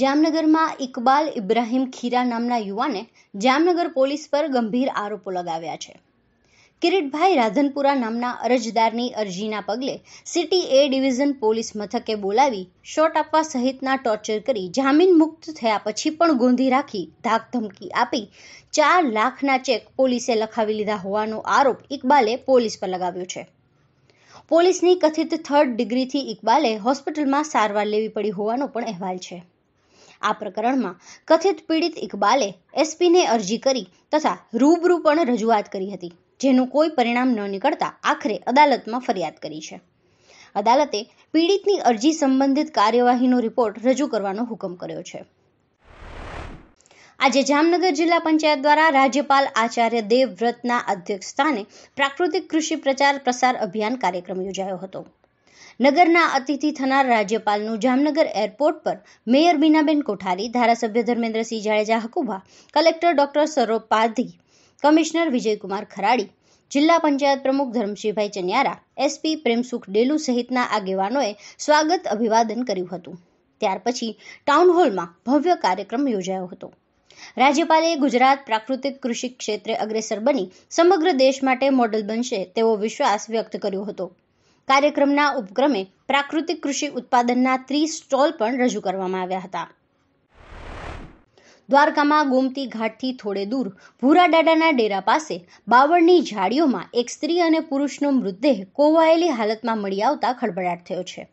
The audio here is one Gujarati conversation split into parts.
જામનગરમાં ઇકબાલ ઇબ્રાહીમ ખીરા નામના યુવાને જામનગર પોલીસ પર ગંભીર આરોપો લગાવ્યા છે કિરીટભાઈ રાધનપુરા નામના અરજદારની અરજીના પગલે સિટી એ ડિવિઝન પોલીસ મથકે બોલાવી શોટ આપવા સહિતના ટોર્ચર કરી જામીન મુક્ત થયા પછી પણ ગોંધી રાખી ધાકધમકી આપી ચાર લાખના ચેક પોલીસે લખાવી લીધા હોવાનો આરોપ ઇકબાલે પોલીસ પર લગાવ્યો છે પોલીસની કથિત થર્ડ ડિગ્રીથી ઇકબાલે હોસ્પિટલમાં સારવાર લેવી પડી હોવાનો પણ અહેવાલ છે આ પ્રકરણમાં કથિત પીડિત ઇકબાલે એસપીને અરજી કરી તથા રૂબરૂ પણ રજૂઆત કરી હતી જેનું કોઈ પરિણામ ન નીકળતા આખરે અદાલતમાં ફરિયાદ કરી છે અદાલતે પીડિતની અરજી સંબંધિત કાર્યવાહીનો રિપોર્ટ રજૂ કરવાનો હુકમ કર્યો છે આજે જામનગર જિલ્લા પંચાયત દ્વારા રાજ્યપાલ આચાર્ય દેવવ્રતના અધ્યક્ષ સ્થાને પ્રાકૃતિક કૃષિ પ્રચાર પ્રસાર અભિયાન કાર્યક્રમ યોજાયો હતો નગરના અતિથિ થનાર રાજ્યપાલનું જામનગર એરપોર્ટ પર મેયર બીનાબેન કોઠારી ધારાસભ્ય Dharmendrasinh Jadeja Hakubha collector doctor Saurabh Padhi commissioner Vijaykumar Kharadi જિલ્લા પંચાયત પ્રમુખ ધર્મશીભાઈ ચન્યારા એસપી પ્રેમસુખ ડેલુ સહિતના આગેવાનોએ સ્વાગત અભિવાદન કર્યું હતું ત્યાર પછી ટાઉન હોલમાં ભવ્ય કાર્યક્રમ યોજાયો હતો રાજ્યપાલે ગુજરાત પ્રાકૃતિક કૃષિ ક્ષેત્રે અગ્રેસર બની સમગ્ર દેશ માટે મોડલ બનશે તેવો વિશ્વાસ વ્યક્ત કર્યો હતો કાર્યક્રમના ઉપક્રમે પ્રાકૃતિક કૃષિ ઉત્પાદનના ત્રીસ સ્ટોલ પણ રજૂ કરવામાં આવ્યા હતા દ્વારકામાં ગોમતી ઘાટથી થોડે દૂર ભૂરાડાડાના ડેરા પાસે બાવળની ઝાડીઓમાં એક સ્ત્રી અને પુરુષનો મૃતદેહ કોવાયેલી હાલતમાં મળી આવતા ખળભળાટ થયો છે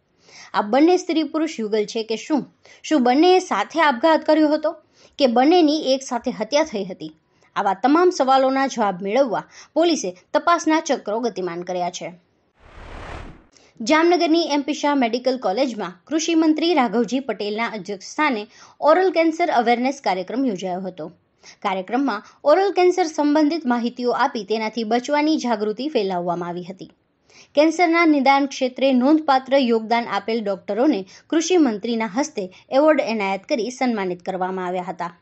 આ બંને સ્ત્રી પુરુષ યુગલ છે કે શું શું બંનેએ સાથે આપઘાત કર્યો હતો કે બંનેની એક સાથે હત્યા થઈ હતી આવા તમામ સવાલોના જવાબ મેળવવા પોલીસે તપાસના ચક્રો ગતિમાન કર્યા છે જામનગરની એમપી શાહ મેડિકલ કોલેજમાં કૃષિમંત્રી મંત્રી રાઘવજી પટેલના અધ્યક્ષસ્થાને ઓરલ કેન્સર અવેરનેસ કાર્યક્રમ યોજાયો હતો કાર્યક્રમમાં ઓરલ કેન્સર સંબંધિત માહિતીઓ આપી તેનાથી બચવાની જાગૃતિ ફેલાવવામાં આવી હતી કેન્સરના નિદાન ક્ષેત્રે નોંધપાત્ર યોગદાન આપેલ ડોક્ટરોને કૃષિમંત્રીના હસ્તે એવોર્ડ એનાયત કરી સન્માનિત કરવામાં આવ્યા હતા